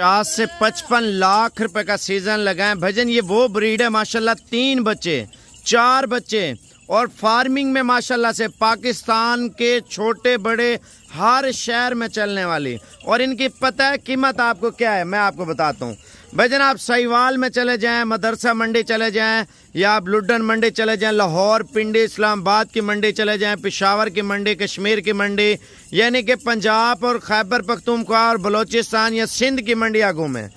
पचास से पचपन लाख रुपए का सीजन लगाए भजन ये वो ब्रीड है माशाल्लाह तीन बच्चे चार बच्चे और फार्मिंग में माशाल्लाह से पाकिस्तान के छोटे बड़े हर शहर में चलने वाली और इनकी पता है कीमत आपको क्या है मैं आपको बताता हूँ भाई आप साहिवाल में चले जाएं मदरसा मंडी चले जाएं या आप लुडन मंडी चले जाएं लाहौर पिंडी इस्लामाबाद की मंडी चले जाएं पिशावर की मंडी कश्मीर की मंडी यानी कि पंजाब और खैबर पख्तूमखा और बलोचिस्तान या सिंध की आगू घूमें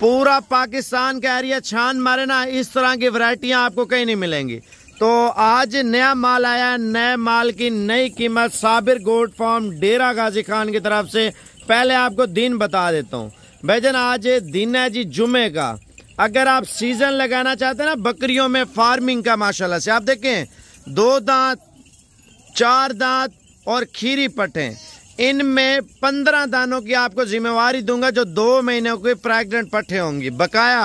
पूरा पाकिस्तान का एरिया छान मारे ना इस तरह की वरायटियाँ आपको कहीं नहीं मिलेंगी तो आज नया माल आया है नए माल की नई कीमत साबिर गोल्ड फॉर्म डेरा गाजी खान की तरफ से पहले आपको दिन बता देता हूँ भाईजान आज दिन है जी जुमे का अगर आप सीजन लगाना चाहते हैं ना बकरियों में फार्मिंग का माशाल्लाह से आप देखें दो दांत चार दांत और खीरी पटें इनमें पंद्रह दानों की आपको जिम्मेवारी दूंगा जो दो महीनों के प्रेग्नेंट पटे होंगी बकाया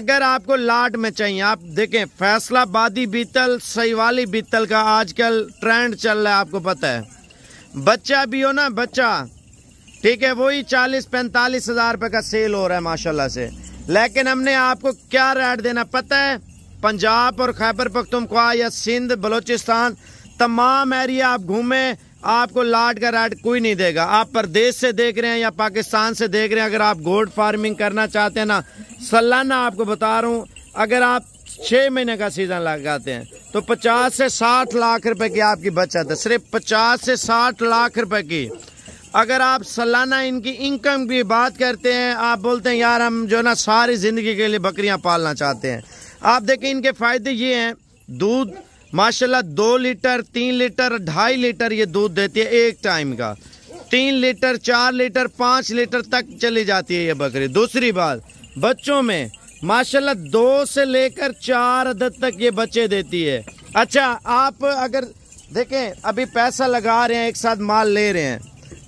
अगर आपको लाट में चाहिए आप देखें फैसलाबादी बीतल वाली बीतल का आजकल ट्रेंड चल रहा है आपको पता है बच्चा भी हो ना बच्चा ठीक है वही चालीस पैंतालीस हजार रुपये का सेल हो रहा है माशाल्लाह से लेकिन हमने आपको क्या रेट देना पता है पंजाब और खैबर पख्तनख्वा या सिंध बलोचिस्तान तमाम एरिया आप घूमें आपको लाट का रेट कोई नहीं देगा आप प्रदेश से देख रहे हैं या पाकिस्तान से देख रहे हैं अगर आप गोल्ड फार्मिंग करना चाहते हैं ना सालाना आपको बता रहा हूँ अगर आप छः महीने का सीज़न लगाते हैं तो पचास से साठ लाख रुपए की आपकी बचत है सिर्फ पचास से साठ लाख रुपए की अगर आप सालाना इनकी इनकम की बात करते हैं आप बोलते हैं यार हम जो ना सारी ज़िंदगी के लिए बकरियां पालना चाहते हैं आप देखें इनके फ़ायदे ये हैं दूध माशाल्लाह दो लीटर तीन लीटर ढाई लीटर ये दूध देती है एक टाइम का तीन लीटर चार लीटर पाँच लीटर तक चली जाती है ये बकरी दूसरी बात बच्चों में माशाल्लाह दो से लेकर चार अदद तक ये बच्चे देती है अच्छा आप अगर देखें अभी पैसा लगा रहे हैं एक साथ माल ले रहे हैं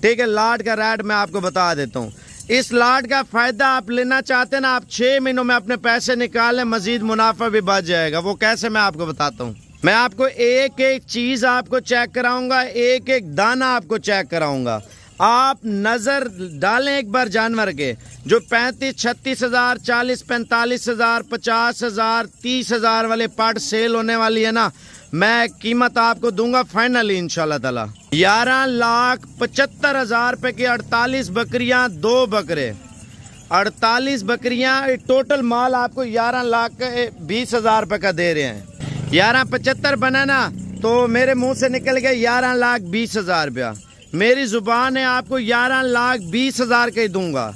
ठीक है लाट का रेट मैं आपको बता देता हूँ इस लाट का फ़ायदा आप लेना चाहते हैं ना आप छह महीनों में अपने पैसे निकालें मज़ीद मुनाफा भी बच जाएगा वो कैसे मैं आपको बताता हूँ मैं आपको एक एक चीज़ आपको चेक कराऊंगा एक एक दाना आपको चेक कराऊंगा आप नज़र डालें एक बार जानवर के जो पैंतीस छत्तीस हज़ार चालीस पैंतालीस हज़ार पचास हज़ार तीस हज़ार वाले पार्ट सेल होने वाली है ना मैं कीमत आपको दूंगा फाइनली इनशाला तला ग्यारह लाख पचहत्तर हजार रुपये की अड़तालीस बकरियां दो बकरे अड़तालीस बकरियां टोटल माल आपको ग्यारह लाख बीस हजार रुपये का दे रहे हैं ग्यारह पचहत्तर बना ना तो मेरे मुंह से निकल गया ग्यारह लाख बीस हजार रुपया मेरी जुबान है आपको ग्यारह लाख बीस हजार का ही दूंगा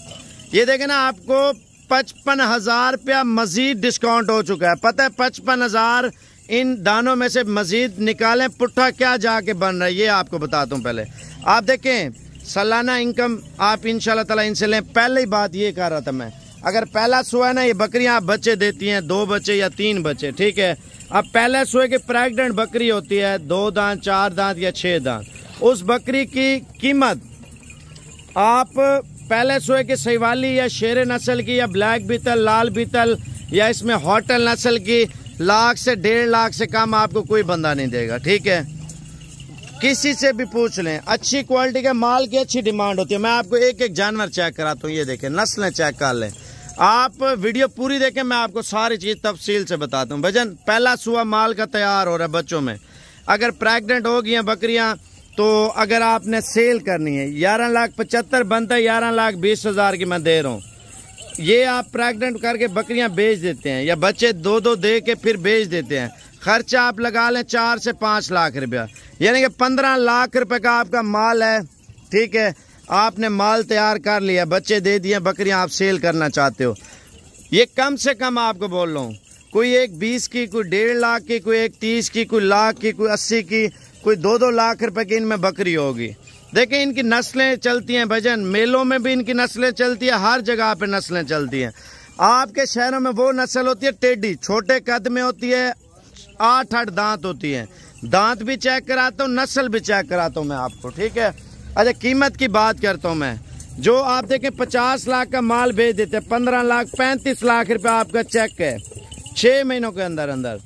ये देखे ना आपको पचपन हजार रुपया मजीद डिस्काउंट हो चुका है पता है पचपन हजार इन दानों में से मज़ीद निकालें पुट्ठा क्या जाके बन रहा है ये आपको बताता हूँ पहले आप देखें सालाना इनकम आप इन ताला इनसे लें पहले ही बात ये कह रहा था मैं अगर पहला सुआ ना ये बकरियाँ आप बच्चे देती हैं दो बच्चे या तीन बच्चे ठीक है अब पहले सुए की प्रेगनेंट बकरी होती है दो दांत चार दांत या छः दांत उस बकरी की कीमत आप पहले सोए की सहीवाली या शेर नस्ल की या ब्लैक बीतल लाल बीतल या इसमें होटल नस्ल की लाख से डेढ़ लाख से कम आपको कोई बंदा नहीं देगा ठीक है किसी से भी पूछ लें अच्छी क्वालिटी के माल की अच्छी डिमांड होती है मैं आपको एक एक जानवर चेक कराता हूँ ये देखें नस्लें चेक कर लें आप वीडियो पूरी देखें मैं आपको सारी चीज़ तफसील से बताता हूँ भजन पहला सुबह माल का तैयार हो रहा है बच्चों में अगर प्रेगनेंट हो गई हैं बकरियाँ तो अगर आपने सेल करनी है ग्यारह लाख पचहत्तर बनता है ग्यारह लाख बीस हज़ार की मैं दे रहा हूँ ये आप प्रेग्नेंट करके बकरियां बेच देते हैं या बच्चे दो दो दे के फिर बेच देते हैं खर्चा आप लगा लें चार से पाँच लाख रुपया यानी कि पंद्रह लाख रुपए का आपका माल है ठीक है आपने माल तैयार कर लिया बच्चे दे दिए बकरियां आप सेल करना चाहते हो ये कम से कम आपको बोल रहा हूँ कोई एक बीस की कोई डेढ़ लाख की कोई एक तीस की कोई लाख की कोई अस्सी की कोई दो दो लाख रुपये की इनमें बकरी होगी देखें इनकी नस्लें चलती हैं भजन मेलों में भी इनकी नस्लें चलती हैं हर जगह पे नस्लें चलती हैं आपके शहरों में वो नस्ल होती है टेडी छोटे कद में होती है आठ आठ दांत होती है दांत भी चेक कराता हूँ नस्ल भी चेक कराता हूँ मैं आपको ठीक है अच्छा कीमत की बात करता हूँ मैं जो आप देखें पचास लाख का माल भेज देते हैं पंद्रह लाख पैंतीस लाख रुपया आपका चेक है छः महीनों के अंदर अंदर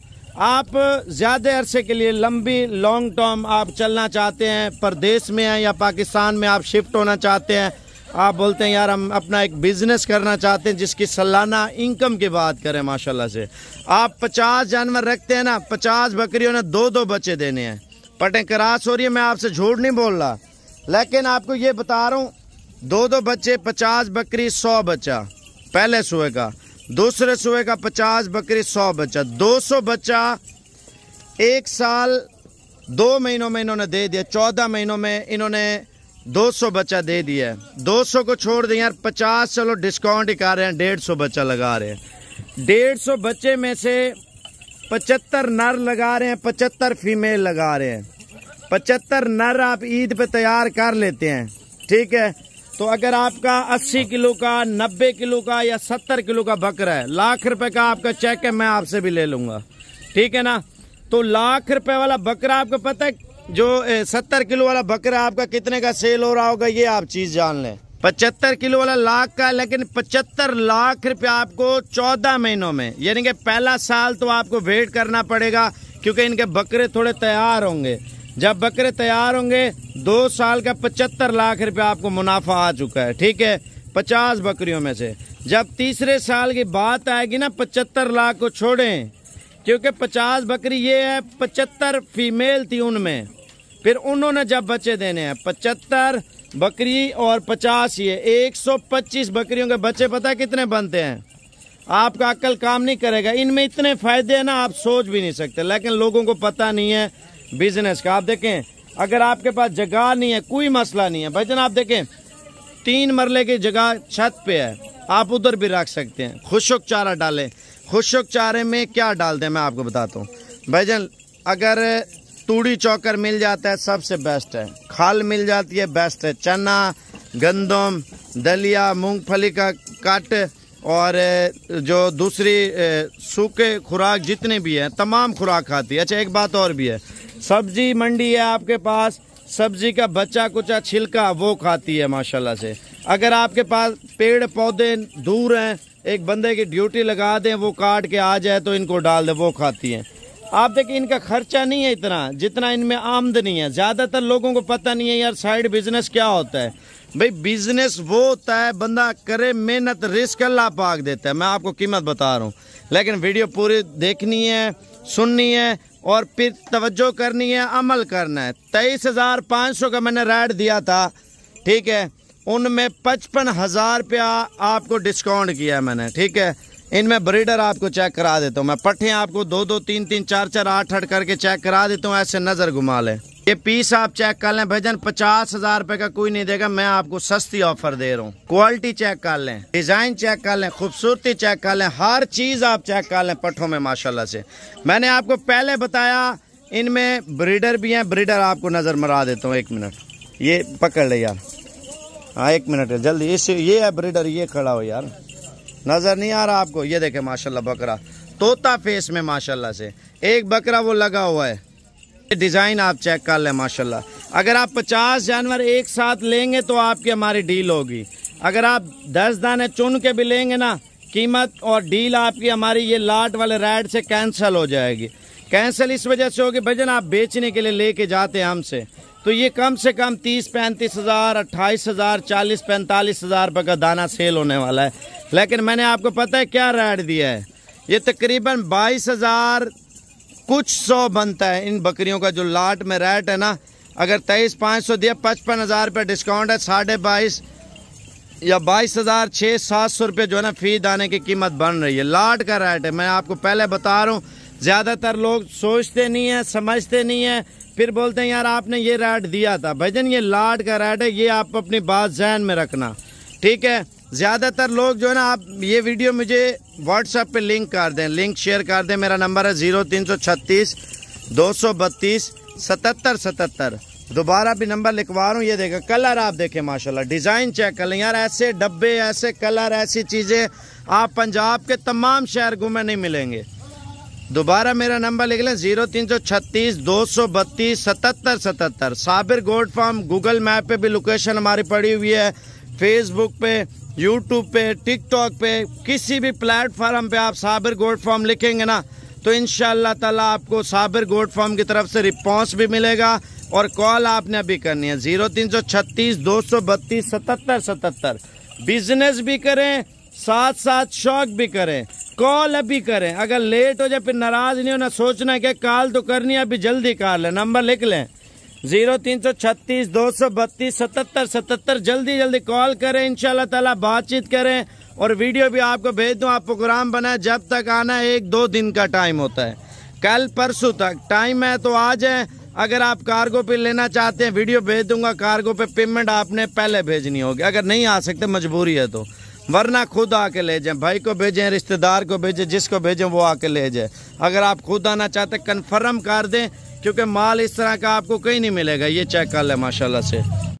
आप ज़्यादा अरसे के लिए लंबी लॉन्ग टर्म आप चलना चाहते हैं परदेश में हैं या पाकिस्तान में आप शिफ्ट होना चाहते हैं आप बोलते हैं यार हम अपना एक बिज़नेस करना चाहते हैं जिसकी सालाना इनकम की बात करें माशाल्लाह से आप पचास जानवर रखते हैं ना पचास बकरियों ने दो दो बच्चे देने हैं पटें क्रास हो रही है मैं आपसे झूठ नहीं बोल रहा लेकिन आपको ये बता रहा हूँ दो दो बच्चे पचास बकरी सौ बच्चा पहले सोएगा का दूसरे सुबह का पचास बकरी सौ बच्चा दो सौ बच्चा एक साल दो महीनों में इन्होंने दे दिया चौदह महीनों में इन्होंने दो सौ बच्चा दे दिया दो सौ को छोड़ दें यार पचास चलो डिस्काउंट ही कर रहे हैं डेढ़ सौ बच्चा लगा रहे हैं डेढ़ सौ बच्चे में से पचहत्तर नर लगा रहे हैं पचहत्तर फीमेल लगा रहे हैं पचहत्तर नर आप ईद पे तैयार कर लेते हैं ठीक है तो अगर आपका 80 किलो का 90 किलो का या 70 किलो का बकरा है लाख रुपए का आपका चेक है मैं आपसे भी ले लूंगा ठीक है ना तो लाख रुपए वाला बकरा आपको पता है जो सत्तर किलो वाला बकरा आपका कितने का सेल हो रहा होगा ये आप चीज जान लें पचहत्तर किलो वाला लाख का लेकिन पचहत्तर लाख रुपया आपको चौदह महीनों में यानी कि पहला साल तो आपको वेट करना पड़ेगा क्योंकि इनके बकरे थोड़े तैयार होंगे जब बकरे तैयार होंगे दो साल का पचहत्तर लाख रुपया आपको मुनाफा आ चुका है ठीक है पचास बकरियों में से जब तीसरे साल की बात आएगी ना पचहत्तर लाख को छोड़ें क्योंकि पचास बकरी ये है पचहत्तर फीमेल थी उनमें फिर उन्होंने जब बच्चे देने हैं पचहत्तर बकरी और पचास ये एक सौ पच्चीस बकरियों के बच्चे पता कितने बनते हैं आपका अक्ल काम नहीं करेगा इनमें इतने फायदे हैं ना आप सोच भी नहीं सकते लेकिन लोगों को पता नहीं है बिजनेस का आप देखें अगर आपके पास जगह नहीं है कोई मसला नहीं है भाईजान आप देखें तीन मरले की जगह छत पे है आप उधर भी रख सकते हैं खुशक चारा डालें खुशक चारे में क्या डाल दें मैं आपको बताता हूँ भाईजान अगर तूड़ी चौकर मिल जाता है सबसे बेस्ट है खाल मिल जाती है बेस्ट है चना गंदम दलिया मूंगफली का कट और जो दूसरी सूखे खुराक जितने भी हैं तमाम खुराक खाती है अच्छा एक बात और भी है सब्जी मंडी है आपके पास सब्जी का बच्चा कुचा छिलका वो खाती है माशाल्लाह से अगर आपके पास पेड़ पौधे दूर हैं एक बंदे की ड्यूटी लगा दें वो काट के आ जाए तो इनको डाल दें वो खाती हैं आप देखिए इनका खर्चा नहीं है इतना जितना इनमें आमदनी है ज़्यादातर लोगों को पता नहीं है यार साइड बिजनेस क्या होता है भाई बिजनेस वो होता है बंदा करे मेहनत रिस्क अल्लाह पाक देता है मैं आपको कीमत बता रहा हूँ लेकिन वीडियो पूरी देखनी है सुननी है और फिर तवज्जो करनी है अमल करना है तेईस हज़ार पाँच सौ का मैंने रेट दिया था ठीक है उनमें पचपन हज़ार रुपया आपको डिस्काउंट किया मैंने ठीक है इनमें ब्रीडर आपको चेक करा देता हूँ मैं पट्ठे आपको दो दो तीन तीन चार चार आठ आठ करके चेक करा देता हूँ ऐसे नज़र घुमा लें ये पीस आप चेक कर लें भजन पचास हजार रुपए का कोई नहीं देगा मैं आपको सस्ती ऑफर दे रहा हूँ क्वालिटी चेक कर लें डिजाइन चेक कर लें खूबसूरती चेक कर लें हर चीज आप चेक कर लें पट्ठों में माशाल्लाह से मैंने आपको पहले बताया इनमें ब्रीडर भी हैं ब्रीडर आपको नजर मरा देता हूँ एक मिनट ये पकड़ ले यार हाँ एक मिनट जल्दी इस ये है ब्रीडर ये खड़ा हो यार नजर नहीं आ रहा आपको ये देखे माशाला बकरा तोता फेस में माशाला से एक बकरा वो लगा हुआ है डिज़ाइन आप चेक कर लें माशाल्लाह अगर आप 50 जानवर एक साथ लेंगे तो आपकी हमारी डील होगी अगर आप 10 दाने चुन के भी लेंगे ना कीमत और डील आपकी हमारी ये लाट वाले राइड से कैंसिल हो जाएगी कैंसिल इस वजह से होगी भजन आप बेचने के लिए लेके जाते हैं हमसे तो ये कम से कम तीस पैंतीस हज़ार अट्ठाईस हज़ार चालीस पैंतालीस हज़ार रुपये का दाना सेल होने वाला है लेकिन मैंने आपको पता है क्या राइड दिया है ये तकरीबन बाईस हज़ार कुछ सौ बनता है इन बकरियों का जो लाट में रेट है ना अगर तेईस पाँच सौ दिया पचपन हज़ार रुपये डिस्काउंट है साढ़े बाईस या बाईस हज़ार छः सात सौ रुपये जो है ना फी दाने की कीमत बन रही है लाट का रेट है मैं आपको पहले बता रहा हूँ ज़्यादातर लोग सोचते नहीं हैं समझते नहीं हैं फिर बोलते हैं यार आपने ये रेट दिया था भजन ये लाट का रेट है ये आप अपनी बात जहन में रखना ठीक है ज़्यादातर लोग जो है ना आप ये वीडियो मुझे व्हाट्सएप पे लिंक कर दें लिंक शेयर कर दें मेरा नंबर है ज़ीरो तीन सौ छत्तीस दो सौ बत्तीस सतहत्तर सतहत्तर दोबारा भी नंबर लिखवा रहा हूँ ये देखें कलर आप देखें माशाल्लाह डिज़ाइन चेक कर लें यार ऐसे डब्बे ऐसे कलर ऐसी चीज़ें आप पंजाब के तमाम शहर घूमे नहीं मिलेंगे दोबारा मेरा नंबर लिख लें जीरो तीन सौ छत्तीस दो सौ बत्तीस सतहत्तर सतहत्तर Sabir gold farm Google map पे भी लोकेशन हमारी पड़ी हुई है फेसबुक पे यूट्यूब पे टिकटॉक पे किसी भी प्लेटफार्म पे आप साबिर गोल्ड फॉर्म लिखेंगे ना तो इन ताला आपको साबिर गोल्ड फॉर्म की तरफ से रिस्पॉन्स भी मिलेगा और कॉल आपने अभी करनी है जीरो तीन सौ छत्तीस दो सौ बत्तीस सतहत्तर सतहत्तर बिजनेस भी करें साथ साथ शौक भी करें कॉल अभी करें अगर लेट हो जाए फिर नाराज नहीं होना सोचना कि कॉल तो करनी है अभी जल्दी कर लें नंबर लिख लें जीरो तीन सौ छत्तीस दो सौ बत्तीस सतहत्तर सतहत्तर जल्दी जल्दी कॉल करें इंशाल्लाह ताला बातचीत करें और वीडियो भी आपको भेज दूं आप प्रोग्राम बनाए जब तक आना एक दो दिन का टाइम होता है कल परसों तक टाइम है तो आ जाए अगर आप कार्गो पे लेना चाहते हैं वीडियो भेज दूंगा कार्गो पे पेमेंट आपने पहले भेजनी होगी अगर नहीं आ सकते मजबूरी है तो वरना खुद आके ले जाएं भाई को भेजें रिश्तेदार को भेजें जिसको भेजें वो आके ले जाए अगर आप खुद आना चाहते कन्फर्म कर दें क्योंकि माल इस तरह का आपको कहीं नहीं मिलेगा ये चेक कर ले माशाल्लाह से